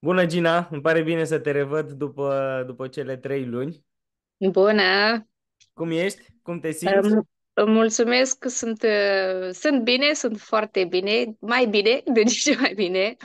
Bună, Gina! Îmi pare bine să te revăd după, după cele trei luni. Bună! Cum ești? Cum te simți? Um, mulțumesc, sunt, sunt bine, sunt foarte bine, mai bine, de ce mai bine.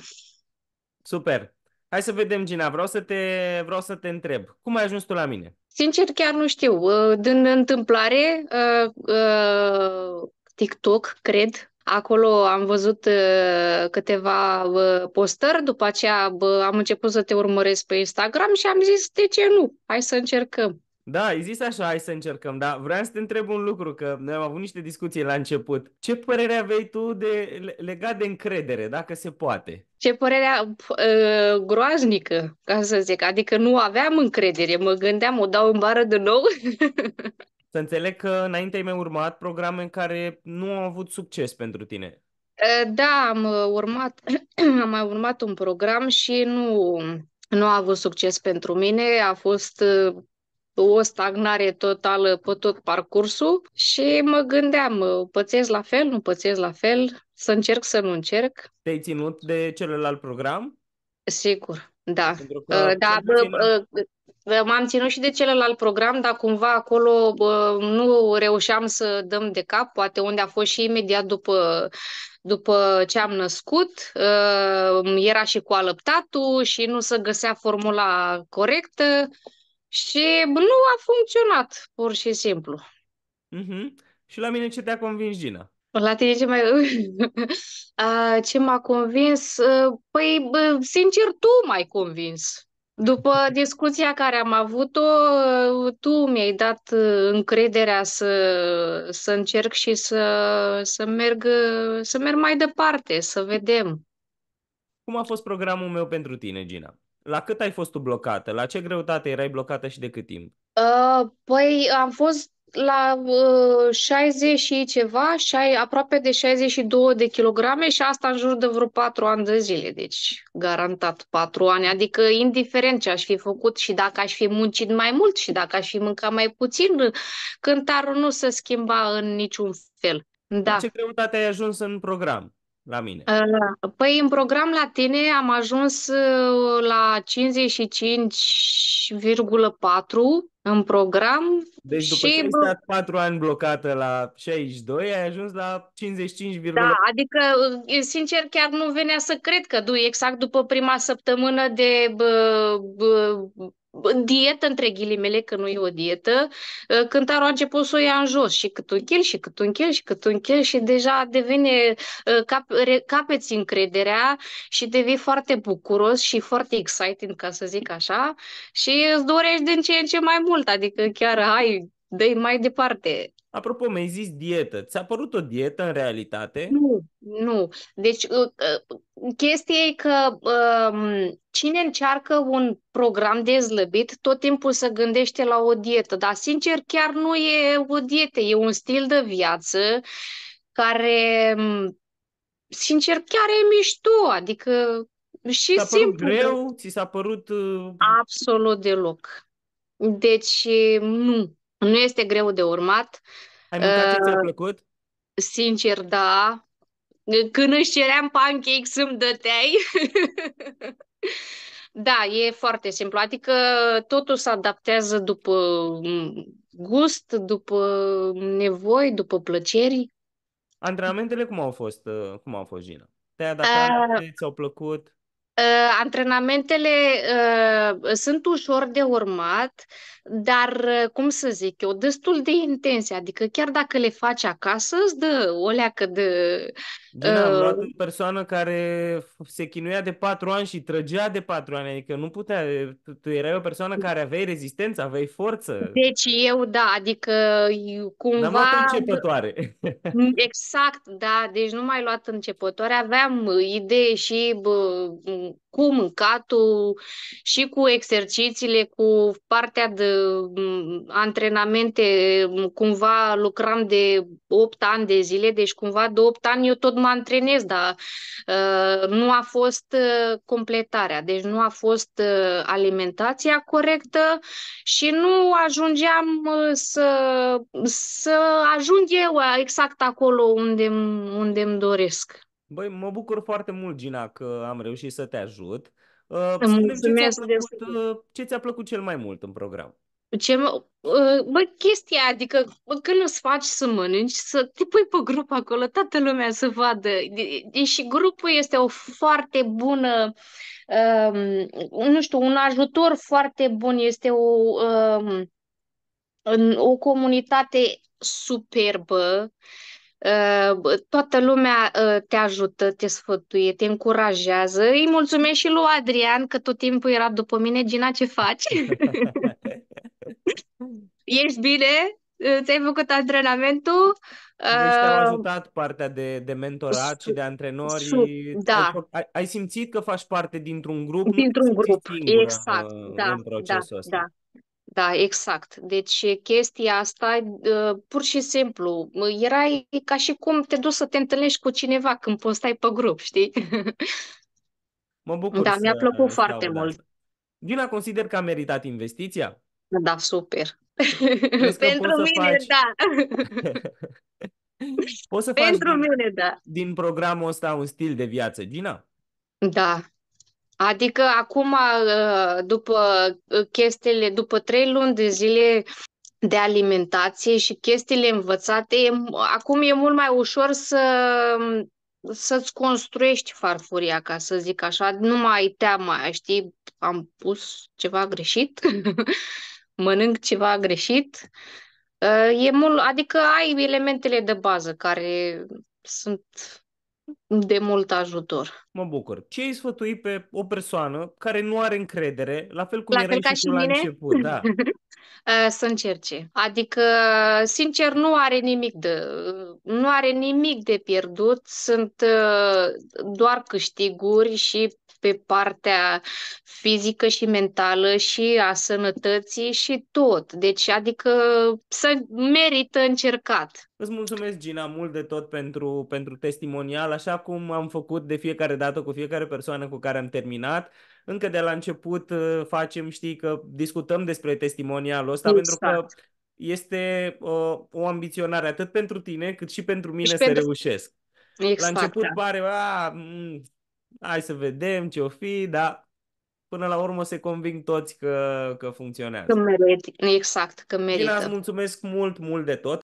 Super! Hai să vedem, Gina, vreau să te, vreau să te întreb. Cum ai ajuns tu la mine? Sincer, chiar nu știu. Din întâmplare, uh, uh, TikTok, cred, Acolo am văzut uh, câteva uh, postări, după aceea am început să te urmăresc pe Instagram și am zis, de ce nu? Hai să încercăm. Da, ai zis așa, hai să încercăm, dar vreau să te întreb un lucru, că noi am avut niște discuții la început. Ce părere aveai tu de, legat de încredere, dacă se poate? Ce părere uh, groaznică, ca să zic. Adică nu aveam încredere, mă gândeam, o dau în bară de nou. Să înțeleg că înainte ai mai urmat programe care nu au avut succes pentru tine. Da, am uh, urmat, am mai urmat un program și nu, nu a avut succes pentru mine. A fost uh, o stagnare totală pe tot parcursul și mă gândeam, uh, pățesc la fel, nu pățesc la fel, să încerc, să nu încerc. Te-ai ținut de celălalt program? Sigur. Da, că, da, bă, ă, bă, m-am ținut și de celălalt program, dar cumva acolo bă, nu reușeam să dăm de cap, poate unde a fost și imediat după, după ce am născut, ă, era și cu alăptatul și nu se găsea formula corectă și nu a funcționat, pur și simplu. Mm-hmm. Și la mine ce te-a convins, Gina? Păi, la tine ce mai... A, ce m-a convins? Păi, sincer, tu m-ai convins. După discuția care am avut-o, tu mi-ai dat uh, încrederea să, să încerc și să, să, merg, să merg mai departe, să vedem. Cum a fost programul meu pentru tine, Gina? La cât ai fost tu blocată? La ce greutate erai blocată și de cât timp? Uh, păi am fost la uh, 60 și ceva, și aproape de 62 de kilograme și asta în jur de vreo 4 ani de zile, deci garantat 4 ani, adică indiferent ce aș fi făcut și dacă aș fi muncit mai mult și dacă aș fi mâncat mai puțin, cântarul nu se schimba în niciun fel. Da. Ce greutate ai ajuns în program? la mine? Uh, păi în program la tine am ajuns uh, la 55,4 în program. Deci după și... ce ai stat 4 ani blocată la 62, ai ajuns la 55,8. Da, adică, sincer, chiar nu venea să cred că, du, exact după prima săptămână de bă, bă, dietă între ghilimele, că nu e o dietă, ă, cântarul a început să o ia în jos și cât un chel, și cât un chel, și cât un chel și deja devine, ă, cap, capeți încrederea și devii foarte bucuros și foarte exciting, ca să zic așa, și îți dorești din ce în ce mai mult, adică chiar hai, dă mai departe. Apropo, mi-ai zis dietă. Ți-a părut o dietă în realitate? Nu, nu. Deci, uh, uh, chestia e că um, cine încearcă un program de slăbit, tot timpul se gândește la o dietă, dar, sincer, chiar nu e o dietă, e un stil de viață care, um, sincer, chiar e mișto, adică și s-a simplu. Părut greu? Ți s-a părut... Uh, Absolut deloc. Deci, nu. Nu este greu de urmat. Ai mâncat ce ți-a plăcut? Sincer, da. Când își ceream pancakes, îmi dăteai. da, e foarte simplu. Adică totul se adaptează după mm, gust, după mm, nevoi, după plăceri. Antrenamentele cum au fost, uh, cum au fost Gina? Te-ai adaptat? Uh, ți-au plăcut? Uh, antrenamentele uh, sunt ușor de urmat, dar, uh, cum să zic eu, destul de intense. Adică chiar dacă le faci acasă, îți dă o leacă de... Bine, uh... am ă, luat o persoană care se chinuia de patru ani și trăgea de patru ani, adică nu putea, tu erai o persoană care aveai rezistență, aveai forță. Deci eu, da, adică eu, cumva... N-am luat începătoare. exact, da, deci nu mai luat începătoare, aveam idee și bă, cu mâncatul și cu exercițiile, cu partea de antrenamente, cumva lucram de 8 ani de zile, deci cumva de 8 ani eu tot mă antrenez, dar uh, nu a fost ă, completarea, deci nu a fost ă, alimentația corectă și nu ajungeam să, să ajung eu exact acolo unde, unde îmi doresc. Băi, mă bucur foarte mult, Gina, că am reușit să te ajut. Uh, mulțumesc ce ți-a, plăcut, uh, ce ți-a plăcut cel mai mult în program? Ce mă, uh, bă, chestia, adică bă, când îți faci să mănânci, să te pui pe grup acolo, toată lumea să vadă. Deși grupul este o foarte bună, um, nu știu, un ajutor foarte bun, este o, um, o comunitate superbă. Uh, Ă, toată lumea ă, te ajută, te sfătuie, te încurajează. Îi mulțumesc și lui Adrian că tot timpul era după mine, Gina, ce faci? Ești bine? Ți-ai făcut antrenamentul? Deci te-au ă, ajutat partea de, de mentorat și de antrenori. Da. Ai, ai, simțit că faci parte dintr-un grup? Dintr-un grup, exact. Da, da, ăsta. da. Da, exact. Deci chestia asta, pur și simplu, erai ca și cum te duci să te întâlnești cu cineva când poți stai pe grup, știi? Mă bucur Da, mi-a plăcut foarte mult. Asta. consider că a meritat investiția? Da, super. Pentru mine, faci... da. poți să Pentru faci mine, din, da. din programul ăsta un stil de viață, Gina? Da, Adică acum, ă, după ă, chestiile, după trei luni de zile de alimentație și chestiile învățate, acum e mult mai ușor să, să-ți construiești farfuria, ca să zic așa. Nu mai ai teama, știi, am pus ceva greșit, mănânc ceva greșit. Ă, e mult, adică ai elementele de bază care sunt de mult ajutor. Mă bucur. Ce ai sfătui pe o persoană care nu are încredere, la fel cum la erai fel ca și, și mine? la început? Da. să încerce. Uh, adică, sincer, nu are nimic de, nu are nimic de pierdut, sunt uh, doar câștiguri și pe partea fizică și mentală și a sănătății și tot. Deci, adică să merită încercat. Îți mulțumesc, Gina, mult de tot pentru, pentru testimonial, așa cum am făcut de fiecare dată cu fiecare persoană cu care am terminat. Încă de la început uh, facem, știi, că discutăm despre testimonialul ăsta, exact. pentru că este uh, o ambiționare atât pentru tine cât și pentru mine și să pentru... reușesc. Exact, la început da. pare, a, ah, mm, hai să vedem ce o fi, dar până la urmă se conving toți că, că funcționează. Că merită, exact, că merită. Bine, îți mulțumesc mult, mult de tot.